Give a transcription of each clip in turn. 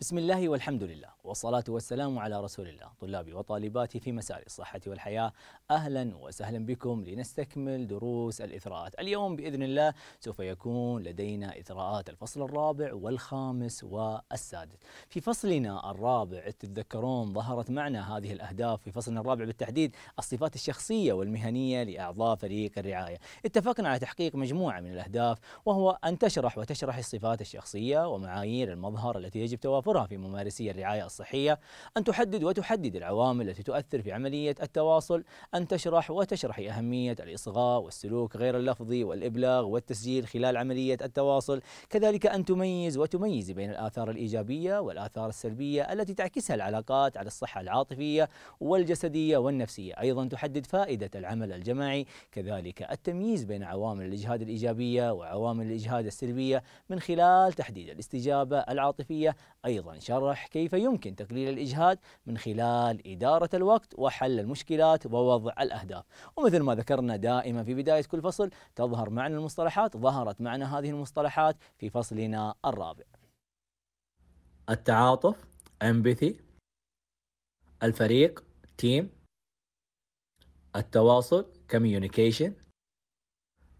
بسم الله والحمد لله والصلاة والسلام على رسول الله طلابي وطالباتي في مسار الصحة والحياة أهلا وسهلا بكم لنستكمل دروس الإثراءات اليوم بإذن الله سوف يكون لدينا إثراءات الفصل الرابع والخامس والسادس في فصلنا الرابع تتذكرون ظهرت معنا هذه الأهداف في فصلنا الرابع بالتحديد الصفات الشخصية والمهنية لأعضاء فريق الرعاية اتفقنا على تحقيق مجموعة من الأهداف وهو أن تشرح وتشرح الصفات الشخصية ومعايير المظهر التي يجب توافقها تنافرها في ممارسي الرعاية الصحية أن تحدد وتحدد العوامل التي تؤثر في عملية التواصل أن تشرح وتشرح أهمية الإصغاء والسلوك غير اللفظي والإبلاغ والتسجيل خلال عملية التواصل كذلك أن تميز وتميز بين الآثار الإيجابية والآثار السلبية التي تعكسها العلاقات على الصحة العاطفية والجسدية والنفسية أيضا تحدد فائدة العمل الجماعي كذلك التمييز بين عوامل الإجهاد الإيجابية وعوامل الإجهاد السلبية من خلال تحديد الاستجابة العاطفية أيضا أيضا شرح كيف يمكن تقليل الإجهاد من خلال إدارة الوقت وحل المشكلات ووضع الأهداف ومثل ما ذكرنا دائما في بداية كل فصل تظهر معنى المصطلحات ظهرت معنى هذه المصطلحات في فصلنا الرابع التعاطف امبثي الفريق تيم التواصل communication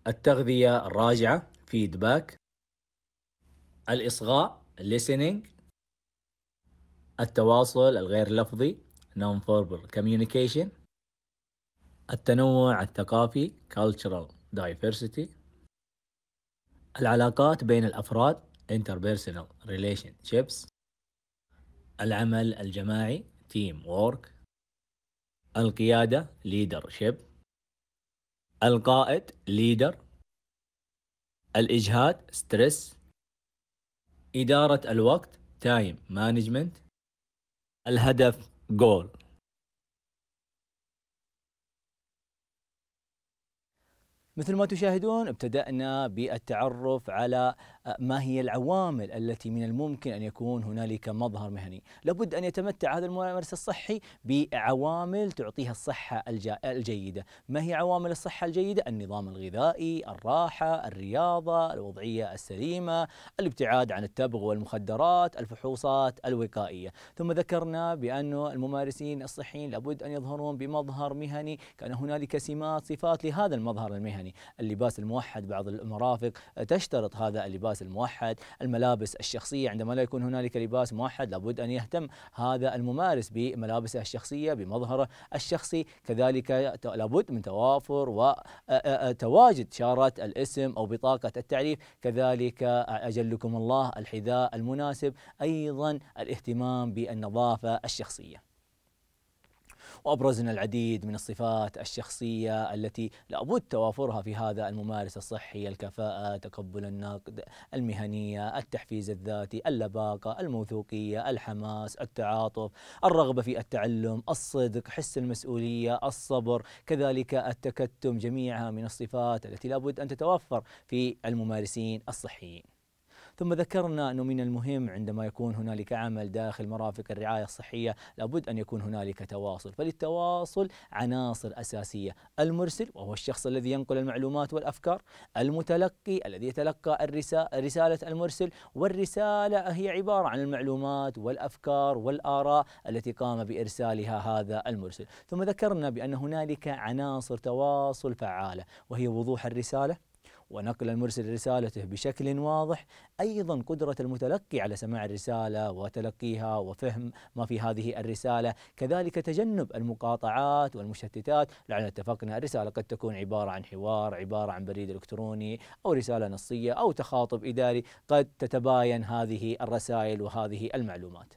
التغذية الراجعة feedback الإصغاء listening التواصل الغير لفظي non verbal communication التنوع الثقافي cultural diversity العلاقات بين الأفراد interpersonal relationships العمل الجماعي team work القيادة leadership القائد leader الإجهاد stress إدارة الوقت time management الهدف جول مثل ما تشاهدون ابتدأنا بالتعرف على ما هي العوامل التي من الممكن أن يكون هنالك مظهر مهني لابد أن يتمتع هذا الممارس الصحي بعوامل تعطيها الصحة الجيدة ما هي عوامل الصحة الجيدة؟ النظام الغذائي الراحة الرياضة الوضعية السليمة الابتعاد عن التبغ والمخدرات الفحوصات الوقائية ثم ذكرنا بأن الممارسين الصحيين لابد أن يظهرون بمظهر مهني كان هنالك سمات صفات لهذا المظهر المهني اللباس الموحد بعض المرافق تشترط هذا اللباس اللباس الموحد الملابس الشخصية عندما لا يكون هنالك لباس موحد لابد أن يهتم هذا الممارس بملابسه الشخصية بمظهره الشخصي كذلك لابد من توافر وتواجد شارة الاسم أو بطاقة التعريف كذلك أجلكم الله الحذاء المناسب أيضا الاهتمام بالنظافة الشخصية وأبرزنا العديد من الصفات الشخصية التي لابد توافرها في هذا الممارس الصحي الكفاءة تقبل النقد المهنية التحفيز الذاتي اللباقة الموثوقية الحماس التعاطف الرغبة في التعلم الصدق حس المسؤولية الصبر كذلك التكتم جميعها من الصفات التي لابد أن تتوفر في الممارسين الصحيين ثم ذكرنا أنه من المهم عندما يكون هنالك عمل داخل مرافق الرعاية الصحية لابد أن يكون هنالك تواصل فللتواصل عناصر أساسية المرسل وهو الشخص الذي ينقل المعلومات والأفكار المتلقي الذي يتلقى الرساله رسالة المرسل والرسالة هي عبارة عن المعلومات والأفكار والآراء التي قام بإرسالها هذا المرسل ثم ذكرنا بأن هنالك عناصر تواصل فعالة وهي وضوح الرسالة ونقل المرسل رسالته بشكل واضح أيضا قدرة المتلقي على سماع الرسالة وتلقيها وفهم ما في هذه الرسالة كذلك تجنب المقاطعات والمشتتات لعل اتفقنا الرسالة قد تكون عبارة عن حوار عبارة عن بريد إلكتروني أو رسالة نصية أو تخاطب إداري قد تتباين هذه الرسائل وهذه المعلومات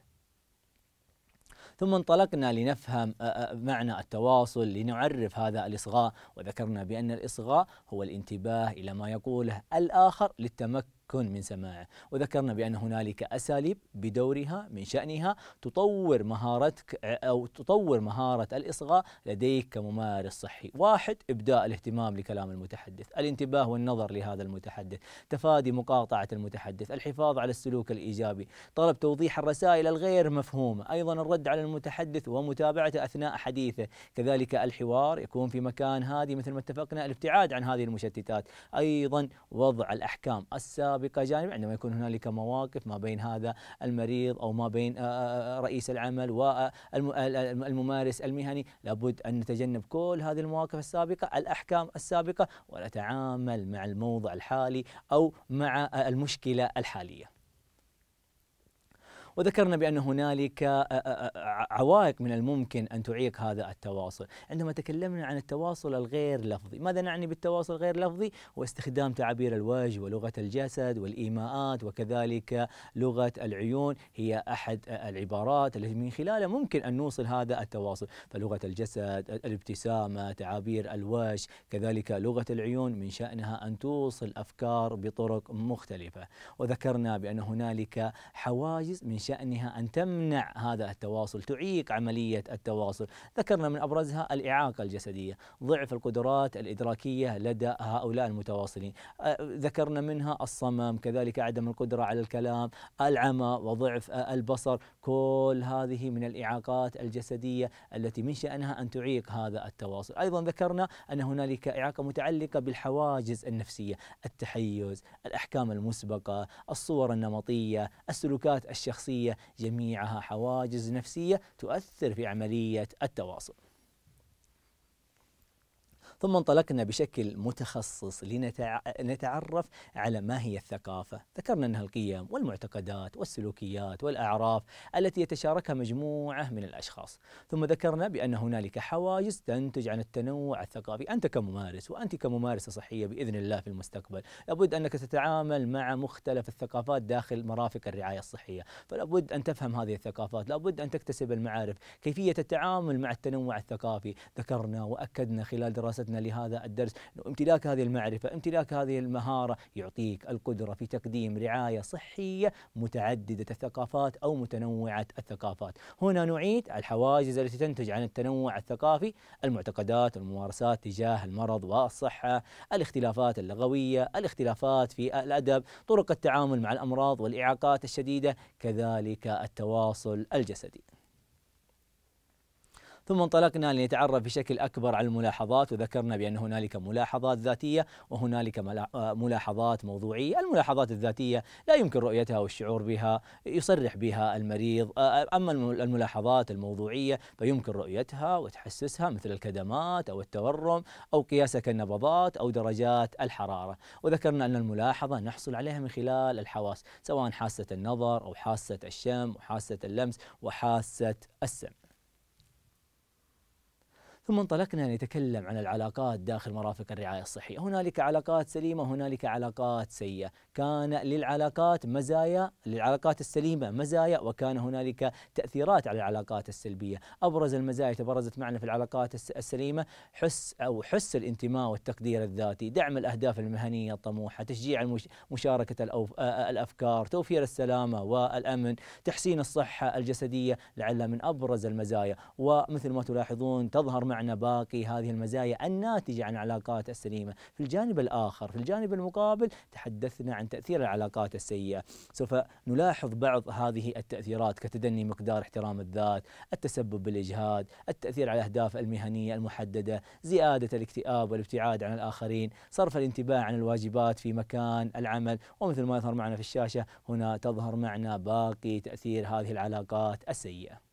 ثم انطلقنا لنفهم معنى التواصل لنعرف هذا الإصغاء وذكرنا بأن الإصغاء هو الانتباه إلى ما يقوله الآخر للتمكن يكون من سماعه وذكرنا بأن هنالك أساليب بدورها من شأنها تطور مهارتك أو تطور مهارة الإصغاء لديك كممارس صحي واحد إبداء الاهتمام لكلام المتحدث الانتباه والنظر لهذا المتحدث تفادي مقاطعة المتحدث الحفاظ على السلوك الإيجابي طلب توضيح الرسائل الغير مفهومة أيضا الرد على المتحدث ومتابعته أثناء حديثه كذلك الحوار يكون في مكان هادي مثل ما اتفقنا الابتعاد عن هذه المشتتات أيضا وضع الأحكام السابقة سابقة جانب عندما يكون هنالك مواقف ما بين هذا المريض أو ما بين آه، آه، آه، رئيس العمل والممارس المهني لابد أن نتجنب كل هذه المواقف السابقة الأحكام السابقة ونتعامل مع الموضع الحالي أو مع المشكلة الحالية وذكرنا بأن هنالك آه، آه، آه، عوائق من الممكن أن تعيق هذا التواصل عندما تكلمنا عن التواصل الغير لفظي ماذا نعني بالتواصل غير لفظي واستخدام تعابير الوجه ولغة الجسد والإيماءات وكذلك لغة العيون هي أحد العبارات التي من خلالها ممكن أن نوصل هذا التواصل فلغة الجسد الابتسامة تعابير الوجه كذلك لغة العيون من شأنها أن توصل أفكار بطرق مختلفة وذكرنا بأن هنالك حواجز من شأن شأنها أن تمنع هذا التواصل تعيق عملية التواصل ذكرنا من أبرزها الإعاقة الجسدية ضعف القدرات الإدراكية لدى هؤلاء المتواصلين ذكرنا منها الصمم كذلك عدم القدرة على الكلام العمى وضعف البصر كل هذه من الإعاقات الجسدية التي من شأنها أن تعيق هذا التواصل أيضا ذكرنا أن هنالك إعاقة متعلقة بالحواجز النفسية التحيز الأحكام المسبقة الصور النمطية السلوكات الشخصية الشخصيه جميعها حواجز نفسيه تؤثر في عمليه التواصل ثم انطلقنا بشكل متخصص لنتعرف على ما هي الثقافة ذكرنا أنها القيم والمعتقدات والسلوكيات والأعراف التي يتشاركها مجموعة من الأشخاص ثم ذكرنا بأن هنالك حواجز تنتج عن التنوع الثقافي أنت كممارس وأنت كممارسة صحية بإذن الله في المستقبل لابد أنك تتعامل مع مختلف الثقافات داخل مرافق الرعاية الصحية فلابد أن تفهم هذه الثقافات لابد أن تكتسب المعارف كيفية التعامل مع التنوع الثقافي ذكرنا وأكدنا خلال دراستنا استعدنا لهذا الدرس امتلاك هذه المعرفة امتلاك هذه المهارة يعطيك القدرة في تقديم رعاية صحية متعددة الثقافات أو متنوعة الثقافات هنا نعيد الحواجز التي تنتج عن التنوع الثقافي المعتقدات والممارسات تجاه المرض والصحة الاختلافات اللغوية الاختلافات في الأدب طرق التعامل مع الأمراض والإعاقات الشديدة كذلك التواصل الجسدي ثم انطلقنا لنتعرف بشكل أكبر على الملاحظات وذكرنا بأن هنالك ملاحظات ذاتية وهنالك آه، ملاحظات موضوعية الملاحظات الذاتية لا يمكن رؤيتها والشعور بها يصرح بها المريض آه، آه، أما الملاحظات الموضوعية فيمكن رؤيتها وتحسسها مثل الكدمات أو التورم أو قياسك النبضات أو درجات الحرارة وذكرنا أن الملاحظة نحصل عليها من خلال الحواس سواء حاسة النظر أو حاسة الشم وحاسة اللمس وحاسة السمع ثم انطلقنا نتكلم عن العلاقات داخل مرافق الرعاية الصحية هنالك علاقات سليمة هنالك علاقات سيئة كان للعلاقات مزايا للعلاقات السليمة مزايا وكان هنالك تأثيرات على العلاقات السلبية أبرز المزايا تبرزت معنا في العلاقات السليمة حس أو حس الانتماء والتقدير الذاتي دعم الأهداف المهنية الطموحة تشجيع مشاركة الأفكار توفير السلامة والأمن تحسين الصحة الجسدية لعل من أبرز المزايا ومثل ما تلاحظون تظهر معنا معنى باقي هذه المزايا الناتجة عن العلاقات السليمة في الجانب الآخر في الجانب المقابل تحدثنا عن تأثير العلاقات السيئة سوف نلاحظ بعض هذه التأثيرات كتدني مقدار احترام الذات التسبب بالإجهاد التأثير على الأهداف المهنية المحددة زيادة الاكتئاب والابتعاد عن الآخرين صرف الانتباه عن الواجبات في مكان العمل ومثل ما يظهر معنا في الشاشة هنا تظهر معنا باقي تأثير هذه العلاقات السيئة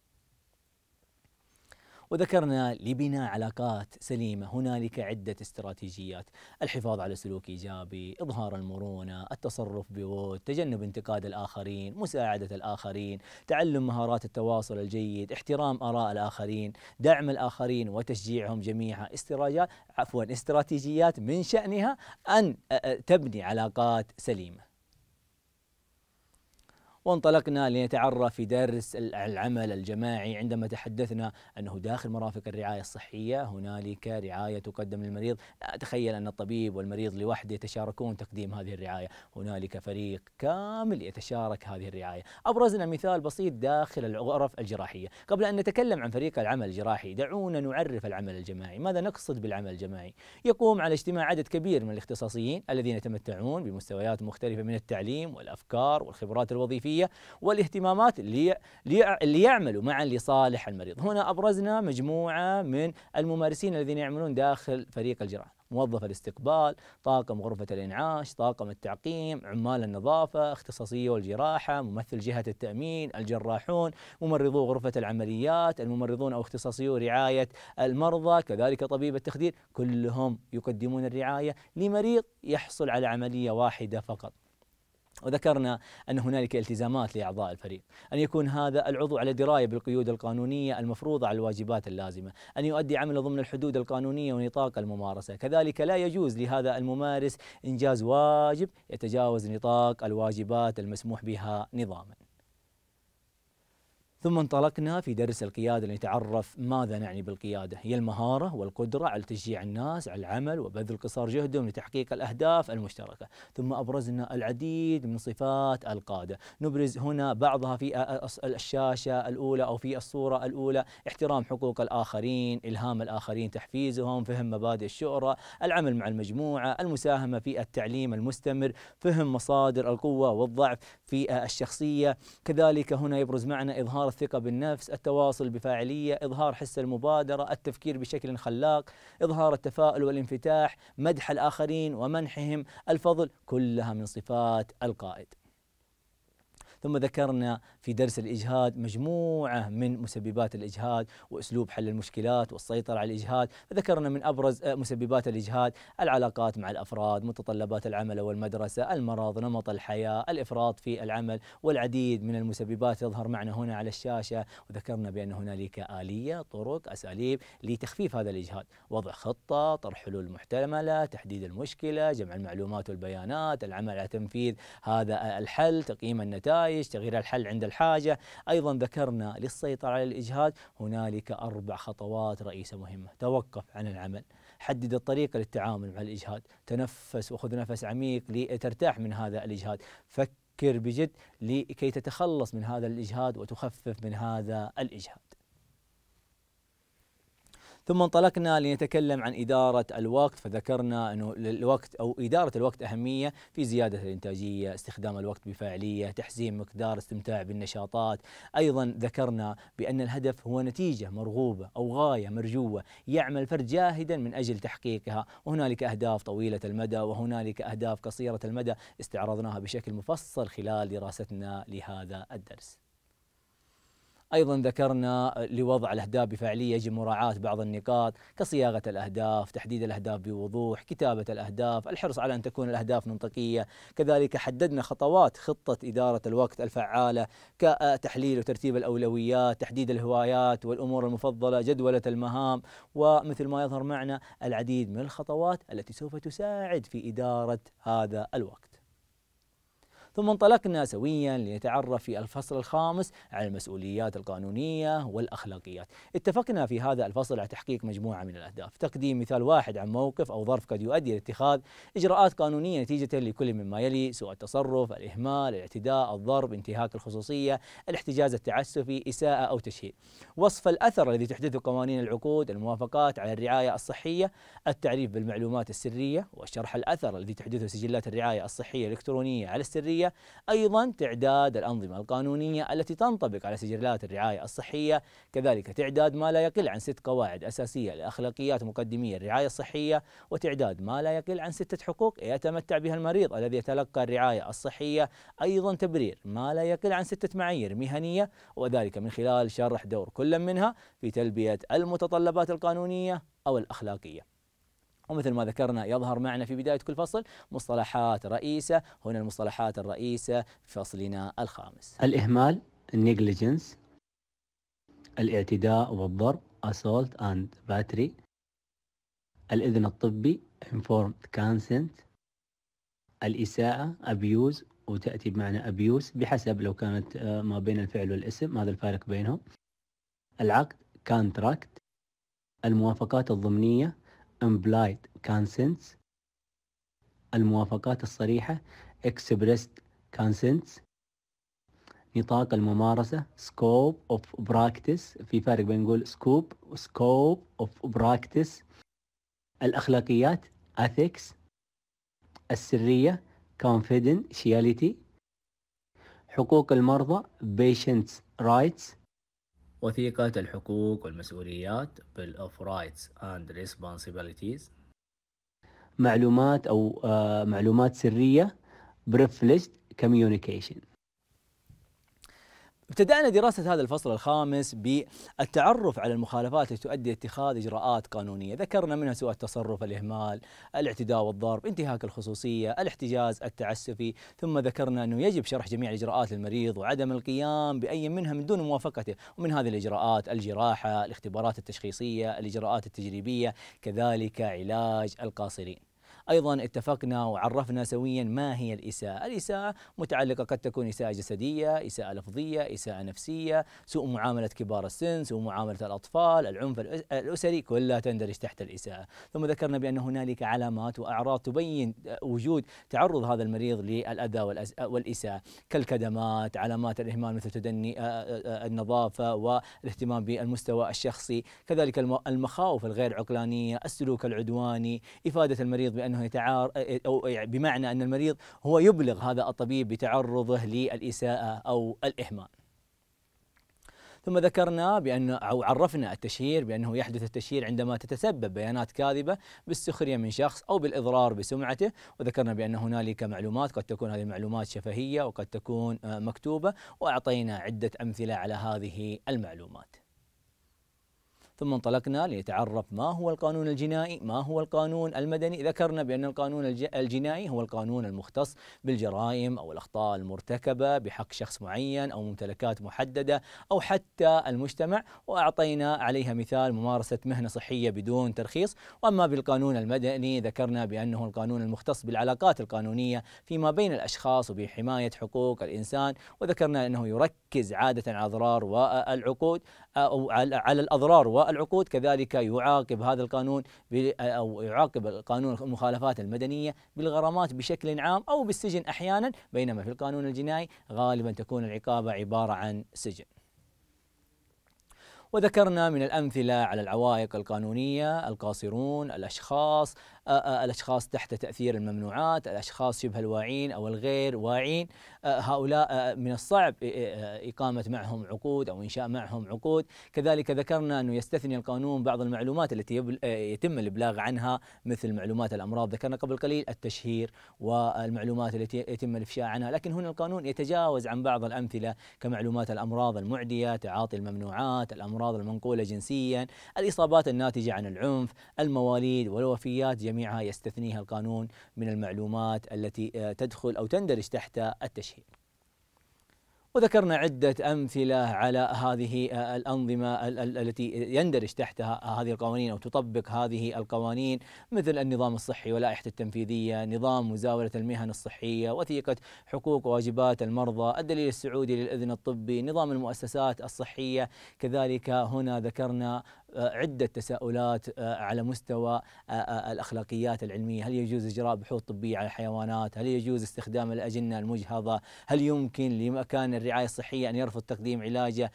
وذكرنا لبناء علاقات سليمة هنالك عدة استراتيجيات الحفاظ على سلوك إيجابي إظهار المرونة التصرف بود تجنب انتقاد الآخرين مساعدة الآخرين تعلم مهارات التواصل الجيد احترام آراء الآخرين دعم الآخرين وتشجيعهم جميعا استراتيجيات عفوا استراتيجيات من شأنها أن تبني علاقات سليمة وانطلقنا لنتعرف في درس العمل الجماعي عندما تحدثنا أنه داخل مرافق الرعاية الصحية هنالك رعاية تقدم للمريض لا أتخيل أن الطبيب والمريض لوحده يتشاركون تقديم هذه الرعاية هنالك فريق كامل يتشارك هذه الرعاية أبرزنا مثال بسيط داخل الغرف الجراحية قبل أن نتكلم عن فريق العمل الجراحي دعونا نعرف العمل الجماعي ماذا نقصد بالعمل الجماعي يقوم على اجتماع عدد كبير من الاختصاصيين الذين يتمتعون بمستويات مختلفة من التعليم والأفكار والخبرات الوظيفية الصحية والاهتمامات اللي يعملوا معا لصالح المريض هنا أبرزنا مجموعة من الممارسين الذين يعملون داخل فريق الجراحة موظف الاستقبال طاقم غرفة الإنعاش طاقم التعقيم عمال النظافة اختصاصية والجراحة ممثل جهة التأمين الجراحون ممرضو غرفة العمليات الممرضون أو اختصاصيو رعاية المرضى كذلك طبيب التخدير كلهم يقدمون الرعاية لمريض يحصل على عملية واحدة فقط وذكرنا أن هنالك التزامات لأعضاء الفريق أن يكون هذا العضو على دراية بالقيود القانونية المفروضة على الواجبات اللازمة أن يؤدي عمله ضمن الحدود القانونية ونطاق الممارسة كذلك لا يجوز لهذا الممارس إنجاز واجب يتجاوز نطاق الواجبات المسموح بها نظاماً ثم انطلقنا في درس القيادة لنتعرف ماذا نعني بالقيادة هي المهارة والقدرة على تشجيع الناس على العمل وبذل قصار جهدهم لتحقيق الأهداف المشتركة ثم أبرزنا العديد من صفات القادة نبرز هنا بعضها في الشاشة الأولى أو في الصورة الأولى احترام حقوق الآخرين إلهام الآخرين تحفيزهم فهم مبادئ الشؤرة العمل مع المجموعة المساهمة في التعليم المستمر فهم مصادر القوة والضعف في الشخصية كذلك هنا يبرز معنا إظهار إنشار الثقة بالنفس التواصل بفاعلية إظهار حس المبادرة التفكير بشكل خلاق إظهار التفاؤل والانفتاح مدح الآخرين ومنحهم الفضل كلها من صفات القائد ثم ذكرنا في درس الإجهاد مجموعة من مسببات الإجهاد وأسلوب حل المشكلات والسيطرة على الإجهاد ذكرنا من أبرز آه، مسببات الإجهاد العلاقات مع الأفراد متطلبات العمل والمدرسة المرض نمط الحياة الإفراط في العمل والعديد من المسببات يظهر معنا هنا على الشاشة وذكرنا بأن هنالك آلية طرق أساليب لتخفيف هذا الإجهاد وضع خطة طرح حلول محتملة تحديد المشكلة جمع المعلومات والبيانات العمل على تنفيذ هذا الحل تقييم النتائج الجيش تغيير الحل عند الحاجة أيضا ذكرنا للسيطرة على الإجهاد هنالك أربع خطوات رئيسة مهمة توقف عن العمل حدد الطريقة للتعامل مع الإجهاد تنفس وخذ نفس عميق لترتاح من هذا الإجهاد فكر بجد لكي تتخلص من هذا الإجهاد وتخفف من هذا الإجهاد ثم انطلقنا لنتكلم عن إدارة الوقت فذكرنا أنه الوقت أو إدارة الوقت أهمية في زيادة الإنتاجية استخدام الوقت بفاعلية تحسين مقدار استمتاع بالنشاطات أيضا ذكرنا بأن الهدف هو نتيجة مرغوبة أو غاية مرجوة يعمل فرد جاهدا من أجل تحقيقها وهنالك أهداف طويلة المدى وهنالك أهداف قصيرة المدى استعرضناها بشكل مفصل خلال دراستنا لهذا الدرس أيضا ذكرنا لوضع الأهداف بفعليه يجب مراعاة بعض النقاط كصياغة الأهداف تحديد الأهداف بوضوح كتابة الأهداف الحرص على أن تكون الأهداف منطقية كذلك حددنا خطوات خطة إدارة الوقت الفعالة كتحليل وترتيب الأولويات تحديد الهوايات والأمور المفضلة جدولة المهام ومثل ما يظهر معنا العديد من الخطوات التي سوف تساعد في إدارة هذا الوقت ثم انطلقنا سويا لنتعرف في الفصل الخامس على المسؤوليات القانونية والأخلاقيات اتفقنا في هذا الفصل على تحقيق مجموعة من الأهداف تقديم مثال واحد عن موقف أو ظرف قد يؤدي إلى اتخاذ إجراءات قانونية نتيجة لكل مما يلي سوء التصرف الإهمال الاعتداء الضرب انتهاك الخصوصية الاحتجاز التعسفي إساءة أو تشهير وصف الأثر الذي تحدثه قوانين العقود الموافقات على الرعاية الصحية التعريف بالمعلومات السرية وشرح الأثر الذي تحدثه سجلات الرعاية الصحية الإلكترونية على السرية أيضا تعداد الأنظمة القانونية التي تنطبق على سجلات الرعاية الصحية كذلك تعداد ما لا يقل عن ست قواعد أساسية لأخلاقيات مقدمي الرعاية الصحية وتعداد ما لا يقل عن ستة حقوق يتمتع بها المريض الذي يتلقى الرعاية الصحية أيضا تبرير ما لا يقل عن ستة معايير مهنية وذلك من خلال شرح دور كل منها في تلبية المتطلبات القانونية أو الأخلاقية ومثل ما ذكرنا يظهر معنا في بداية كل فصل مصطلحات رئيسة هنا المصطلحات الرئيسة في فصلنا الخامس الإهمال النيجليجنس الاعتداء والضرب assault and battery الإذن الطبي informed consent الإساءة abuse وتأتي بمعنى abuse بحسب لو كانت آه، ما بين الفعل والاسم هذا الفارق بينهم العقد contract الموافقات الضمنية implied consents الموافقات الصريحة expressed consents نطاق الممارسة scope of practice في فرق بين نقول scope scope of practice الأخلاقيات ethics السرية confidentiality حقوق المرضى patients rights وثيقة الحقوق والمسؤوليات Bill of Rights and Responsibilities معلومات أو معلومات سرية Privileged Communication ابتدأنا دراسة هذا الفصل الخامس بالتعرف على المخالفات التي تؤدي اتخاذ إجراءات قانونية ذكرنا منها سوء التصرف الإهمال الاعتداء والضرب انتهاك الخصوصية الاحتجاز التعسفي ثم ذكرنا أنه يجب شرح جميع الإجراءات للمريض وعدم القيام بأي منها من دون موافقته ومن هذه الإجراءات الجراحة الاختبارات التشخيصية الإجراءات التجريبية كذلك علاج القاصرين أيضا اتفقنا وعرفنا سويا ما هي الإساءة الإساءة متعلقة قد تكون إساءة جسدية إساءة لفظية إساءة نفسية سوء معاملة كبار السن سوء معاملة الأطفال العنف الأسري كلها تندرج تحت الإساءة ثم ذكرنا بأن هنالك علامات وأعراض تبين وجود تعرض هذا المريض للأذى والإساءة كالكدمات علامات الإهمال مثل تدني النظافة والاهتمام بالمستوى الشخصي كذلك المخاوف الغير عقلانية السلوك العدواني إفادة المريض بأنه انه يتعار او يعني بمعنى ان المريض هو يبلغ هذا الطبيب بتعرضه للاساءه او الاهمال. ثم ذكرنا بأن أو عرفنا التشهير بأنه يحدث التشهير عندما تتسبب بيانات كاذبة بالسخرية من شخص أو بالإضرار بسمعته وذكرنا بأن هنالك معلومات قد تكون هذه المعلومات شفهية وقد تكون مكتوبة وأعطينا عدة أمثلة على هذه المعلومات ثم انطلقنا لنتعرف ما هو القانون الجنائي ما هو القانون المدني ذكرنا بأن القانون الجنائي هو القانون المختص بالجرائم أو الأخطاء المرتكبة بحق شخص معين أو ممتلكات محددة أو حتى المجتمع وأعطينا عليها مثال ممارسة مهنة صحية بدون ترخيص وأما بالقانون المدني ذكرنا بأنه القانون المختص بالعلاقات القانونية فيما بين الأشخاص وبحماية حقوق الإنسان وذكرنا أنه يركز عادة على الأضرار والعقود أو على الأضرار العقود كذلك يعاقب هذا القانون أو يعاقب القانون المخالفات المدنية بالغرامات بشكل عام أو بالسجن أحيانا بينما في القانون الجنائي غالبا تكون العقابة عبارة عن سجن وذكرنا من الأمثلة على العوائق القانونية القاصرون الأشخاص الاشخاص تحت تاثير الممنوعات، الاشخاص شبه الواعين او الغير واعين، هؤلاء من الصعب اقامه معهم عقود او انشاء معهم عقود، كذلك ذكرنا انه يستثني القانون بعض المعلومات التي يتم الابلاغ عنها مثل معلومات الامراض، ذكرنا قبل قليل التشهير والمعلومات التي يتم الافشاء عنها، لكن هنا القانون يتجاوز عن بعض الامثله كمعلومات الامراض المعديه، تعاطي الممنوعات، الامراض المنقوله جنسيا، الاصابات الناتجه عن العنف، المواليد والوفيات جميعا جميعها يستثنيها القانون من المعلومات التي آه، تدخل أو تندرج تحت التشهير وذكرنا عدة أمثلة على هذه آه، الأنظمة التي يندرج تحتها هذه القوانين أو تطبق هذه القوانين مثل النظام الصحي ولائحة التنفيذية نظام مزاولة المهن الصحية وثيقة حقوق وواجبات المرضى الدليل السعودي للإذن الطبي نظام المؤسسات الصحية كذلك هنا ذكرنا آه، عدة تساؤلات آه، على مستوى آه، الأخلاقيات العلمية هل يجوز إجراء بحوث طبية على الحيوانات هل يجوز استخدام الأجنة المجهضة هل يمكن لمكان الرعاية الصحية أن يرفض تقديم علاجه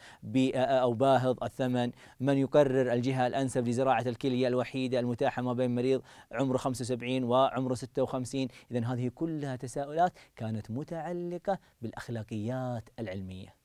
أو باهظ الثمن من يقرر الجهة الأنسب لزراعة الكلية الوحيدة المتاحة ما بين مريض عمره 75 وعمره 56 إذا هذه كلها تساؤلات كانت متعلقة بالأخلاقيات العلمية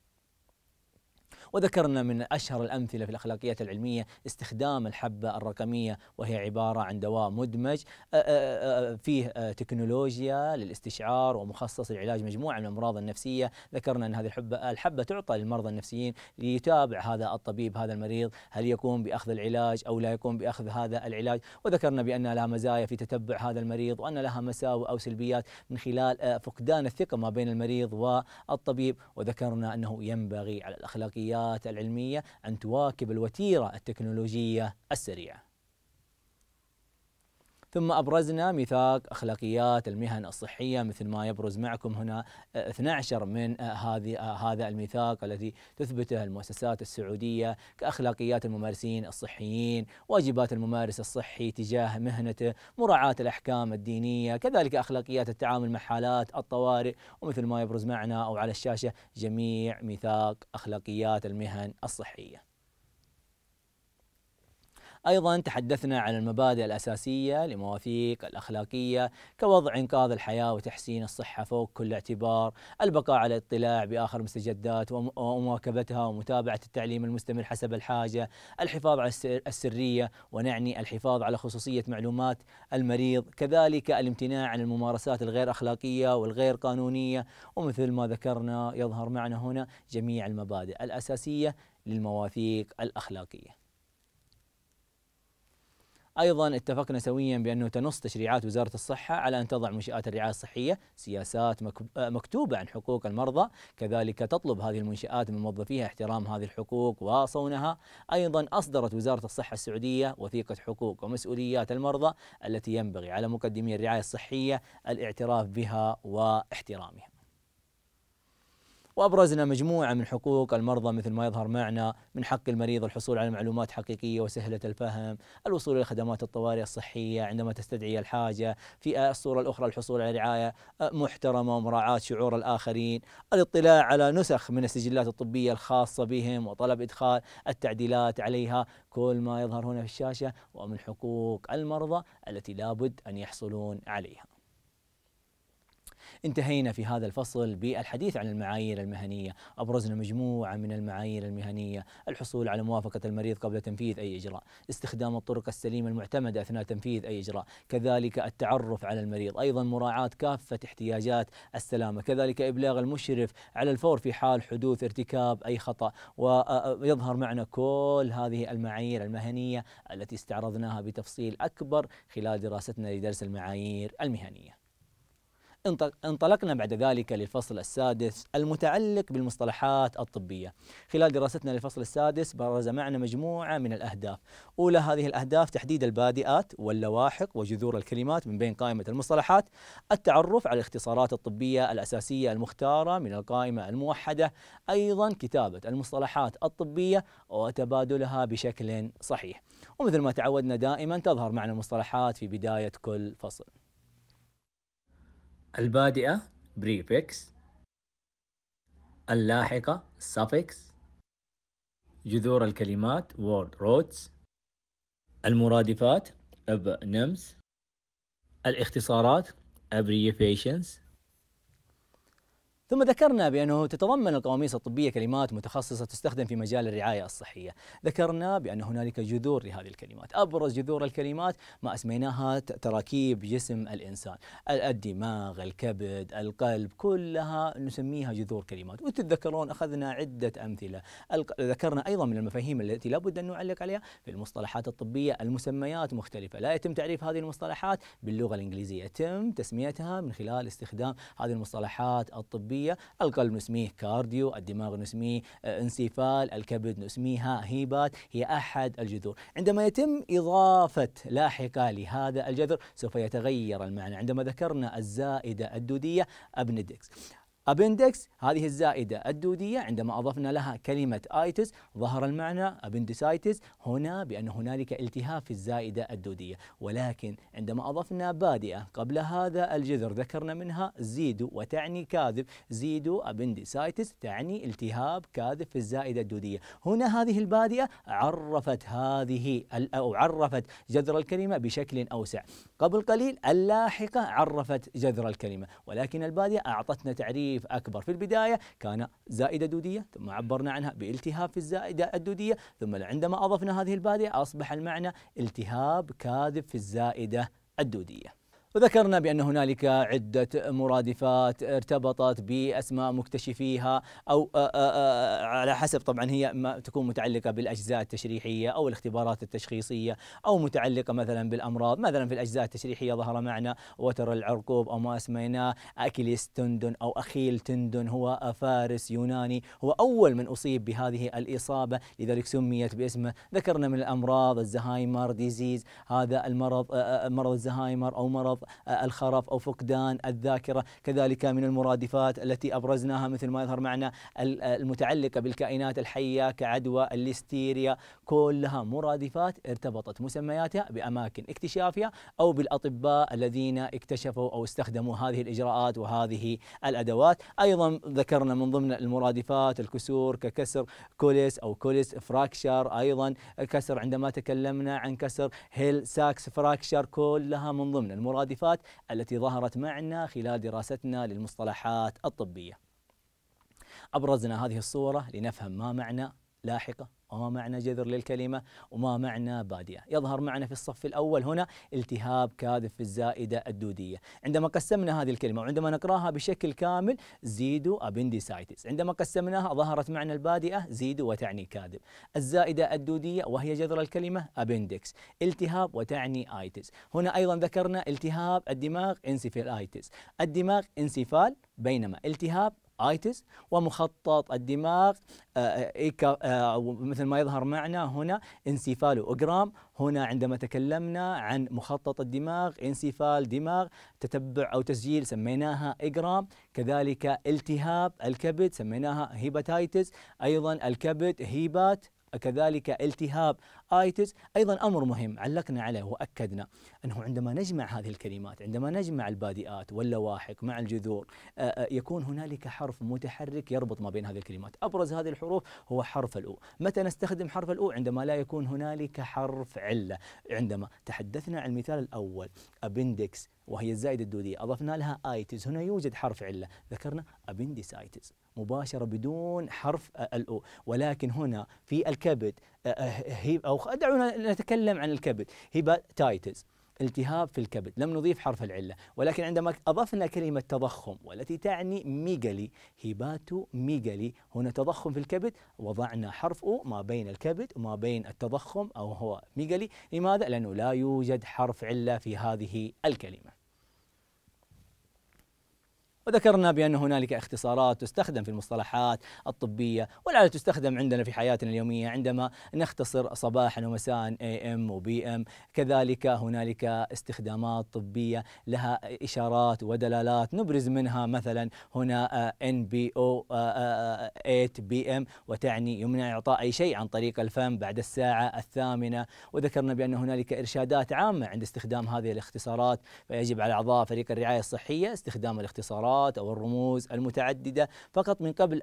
وذكرنا من أشهر الأمثلة في الأخلاقيات العلمية استخدام الحبة الرقمية وهي عبارة عن دواء مدمج آه، آه، آه، فيه تكنولوجيا للاستشعار ومخصص لعلاج مجموعة من الأمراض النفسية ذكرنا أن هذه الحبة الحبة تعطى للمرضى النفسيين ليتابع هذا الطبيب هذا المريض هل يقوم بأخذ العلاج أو لا يقوم بأخذ هذا العلاج وذكرنا بأن لها مزايا في تتبع هذا المريض وأن لها مساوئ أو سلبيات من خلال فقدان الثقة ما بين المريض والطبيب وذكرنا أنه ينبغي على الأخلاقيات المؤسسات العلمية أن تواكب الوتيرة التكنولوجية السريعة ثم أبرزنا ميثاق أخلاقيات المهن الصحية مثل ما يبرز معكم هنا 12 آه، من آه، هذه آه، هذا الميثاق الذي تثبته المؤسسات السعودية كأخلاقيات الممارسين الصحيين واجبات الممارس الصحي تجاه مهنته مراعاة الأحكام الدينية كذلك أخلاقيات التعامل مع حالات الطوارئ ومثل ما يبرز معنا أو على الشاشة جميع ميثاق أخلاقيات المهن الصحية أيضا تحدثنا عن المبادئ الأساسية لمواثيق الأخلاقية كوضع إنقاذ الحياة وتحسين الصحة فوق كل اعتبار البقاء على الاطلاع بآخر المستجدات ومواكبتها ومتابعة التعليم المستمر حسب الحاجة الحفاظ على السرية ونعني الحفاظ على خصوصية معلومات المريض كذلك الامتناع عن الممارسات الغير أخلاقية والغير قانونية ومثل ما ذكرنا يظهر معنا هنا جميع المبادئ الأساسية للمواثيق الأخلاقية ايضا اتفقنا سويا بانه تنص تشريعات وزاره الصحه على ان تضع منشات الرعايه الصحيه سياسات آه، مكتوبه عن حقوق المرضى، كذلك تطلب هذه المنشات من موظفيها احترام هذه الحقوق وصونها، ايضا اصدرت وزاره الصحه السعوديه وثيقه حقوق ومسؤوليات المرضى التي ينبغي على مقدمي الرعايه الصحيه الاعتراف بها واحترامها. وأبرزنا مجموعة من حقوق المرضى مثل ما يظهر معنا من حق المريض الحصول على معلومات حقيقية وسهلة الفهم الوصول إلى خدمات الطوارئ الصحية عندما تستدعي الحاجة في الصورة الأخرى الحصول على رعاية آه، محترمة ومراعاة شعور الآخرين الاطلاع على نسخ من السجلات الطبية الخاصة بهم وطلب إدخال التعديلات عليها كل ما يظهر هنا في الشاشة ومن حقوق المرضى التي لابد أن يحصلون عليها انتهينا في هذا الفصل بالحديث عن المعايير المهنية أبرزنا مجموعة من المعايير المهنية الحصول على موافقة المريض قبل تنفيذ أي إجراء استخدام الطرق السليمة المعتمدة أثناء تنفيذ أي إجراء كذلك التعرف على المريض أيضا مراعاة كافة احتياجات السلامة كذلك إبلاغ المشرف على الفور في حال حدوث ارتكاب أي خطأ ويظهر معنا كل هذه المعايير المهنية التي استعرضناها بتفصيل أكبر خلال دراستنا لدرس المعايير المهنية انطلقنا بعد ذلك للفصل السادس المتعلق بالمصطلحات الطبية خلال دراستنا للفصل السادس برز معنا مجموعة من الأهداف أولى هذه الأهداف تحديد البادئات واللواحق وجذور الكلمات من بين قائمة المصطلحات التعرف على الاختصارات الطبية الأساسية المختارة من القائمة الموحدة أيضا كتابة المصطلحات الطبية وتبادلها بشكل صحيح ومثل ما تعودنا دائما تظهر معنا المصطلحات في بداية كل فصل البادئة prefix اللاحقة suffix جذور الكلمات word roots المرادفات ab names الاختصارات abbreviations ثم ذكرنا بأنه تتضمن القواميس الطبية كلمات متخصصة تستخدم في مجال الرعاية الصحية ذكرنا بأن هنالك جذور لهذه الكلمات أبرز جذور الكلمات ما أسميناها تراكيب جسم الإنسان الدماغ الكبد القلب كلها نسميها جذور كلمات وتتذكرون أخذنا عدة أمثلة ذكرنا أيضا من المفاهيم التي لا بد أن نعلق عليها في المصطلحات الطبية المسميات مختلفة لا يتم تعريف هذه المصطلحات باللغة الإنجليزية يتم تسميتها من خلال استخدام هذه المصطلحات الطبية القلبية القلب نسميه كارديو الدماغ نسميه آه، انسفال الكبد نسميها هيبات هي أحد الجذور عندما يتم إضافة لاحقة لهذا الجذر سوف يتغير المعنى عندما ذكرنا الزائدة الدودية أبندكس أبندكس هذه الزائدة الدودية عندما أضفنا لها كلمة آيتس ظهر المعنى أبندسايتس هنا بأن هنالك التهاب في الزائدة الدودية ولكن عندما أضفنا بادئة قبل هذا الجذر ذكرنا منها زيدو وتعني كاذب زيدو أبندسايتس تعني التهاب كاذب في الزائدة الدودية هنا هذه البادئة عرفت هذه أو عرفت جذر الكلمة بشكل أوسع قبل قليل اللاحقة عرفت جذر الكلمة ولكن البادية أعطتنا تعريف أكبر في البداية كان زائدة دودية ثم عبرنا عنها بالتهاب في الزائدة الدودية ثم عندما أضفنا هذه البادية أصبح المعنى التهاب كاذب في الزائدة الدودية وذكرنا بأن هنالك عدة مرادفات ارتبطت بأسماء مكتشفيها أو على حسب طبعا هي ما تكون متعلقة بالأجزاء التشريحية أو الاختبارات التشخيصية أو متعلقة مثلا بالأمراض مثلا في الأجزاء التشريحية ظهر معنا وتر العرقوب أو ما اسميناه أكيليس تندن أو أخيل تندن هو فارس يوناني هو أول من أصيب بهذه الإصابة لذلك سميت باسمه ذكرنا من الأمراض الزهايمر ديزيز هذا المرض مرض الزهايمر أو مرض مرض الخرف أو فقدان الذاكرة كذلك من المرادفات التي أبرزناها مثل ما يظهر معنا المتعلقة بالكائنات الحية كعدوى الليستيريا كلها مرادفات ارتبطت مسمياتها بأماكن اكتشافها أو بالأطباء الذين اكتشفوا أو استخدموا هذه الإجراءات وهذه الأدوات أيضا ذكرنا من ضمن المرادفات الكسور ككسر كوليس أو كوليس فراكشر أيضا كسر عندما تكلمنا عن كسر هيل ساكس فراكشر كلها من ضمن المرادفات المصادفات التي ظهرت معنا خلال دراستنا للمصطلحات الطبية أبرزنا هذه الصورة لنفهم ما معنى لاحقة وما معنى جذر للكلمة وما معنى بادئة يظهر معنا في الصف الأول هنا التهاب كاذف في الزائدة الدودية عندما قسمنا هذه الكلمة وعندما نقراها بشكل كامل زيدو أبنديسايتس عندما قسمناها ظهرت معنى البادئة زيدو وتعني كاذب الزائدة الدودية وهي جذر الكلمة أبندكس التهاب وتعني آيتس هنا أيضا ذكرنا التهاب الدماغ انسفالايتس الدماغ انسفال بينما التهاب آيتس ومخطط الدماغ آه، آه، آه، مثل ما يظهر معنا هنا انسيفالوجرام هنا عندما تكلمنا عن مخطط الدماغ انسفال دماغ تتبع أو تسجيل سميناها إجرام كذلك التهاب الكبد سميناها هيباتايتس أيضا الكبد هيبات كذلك التهاب ايتس ايضا امر مهم علقنا عليه واكدنا انه عندما نجمع هذه الكلمات عندما نجمع البادئات واللواحق مع الجذور آه، آه، يكون هنالك حرف متحرك يربط ما بين هذه الكلمات ابرز هذه الحروف هو حرف الاو متى نستخدم حرف الاو عندما لا يكون هنالك حرف عله عندما تحدثنا عن المثال الاول ابندكس وهي الزائدة الدودية أضفنا لها آيتز هنا يوجد حرف علة ذكرنا ابندسايتس مباشرة بدون حرف آه، الأو ولكن هنا في الكبد أو أو دعونا نتكلم عن الكبد هيباتايتس التهاب في الكبد لم نضيف حرف العلة ولكن عندما أضفنا كلمة تضخم والتي تعني ميجالي هيباتو ميجالي هنا تضخم في الكبد وضعنا حرف أو ما بين الكبد وما بين التضخم أو هو ميجالي لماذا؟ لأنه لا يوجد حرف علة في هذه الكلمة وذكرنا بأن هنالك اختصارات تستخدم في المصطلحات الطبية ولعل تستخدم عندنا في حياتنا اليومية عندما نختصر صباحا ومساء AM و PM كذلك هنالك استخدامات طبية لها إشارات ودلالات نبرز منها مثلا هنا NBO 8 PM وتعني يمنع إعطاء أي شيء عن طريق الفم بعد الساعة الثامنة وذكرنا بأن هنالك إرشادات عامة عند استخدام هذه الاختصارات فيجب على أعضاء فريق الرعاية الصحية استخدام الاختصارات الاشارات او الرموز المتعدده فقط من قبل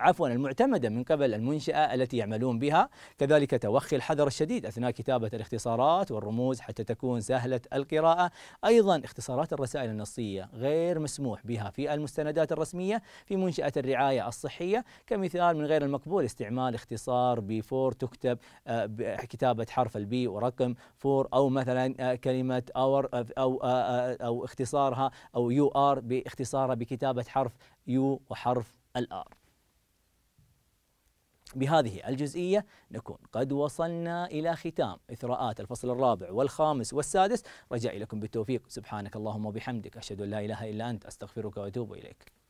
عفوا المعتمده من قبل المنشاه التي يعملون بها كذلك توخي الحذر الشديد اثناء كتابه الاختصارات والرموز حتى تكون سهله القراءه ايضا اختصارات الرسائل النصيه غير مسموح بها في المستندات الرسميه في منشاه الرعايه الصحيه كمثال من غير المقبول استعمال اختصار 4 تكتب آه، كتابه حرف البي ورقم فور او مثلا آه، كلمه اور آه، او, أو اختصارها او يو ار باختصار الحرارة بكتابة حرف يو وحرف الآر بهذه الجزئية نكون قد وصلنا إلى ختام إثراءات الفصل الرابع والخامس والسادس رجاء لكم بالتوفيق سبحانك اللهم وبحمدك أشهد أن لا إله إلا أنت أستغفرك وأتوب إليك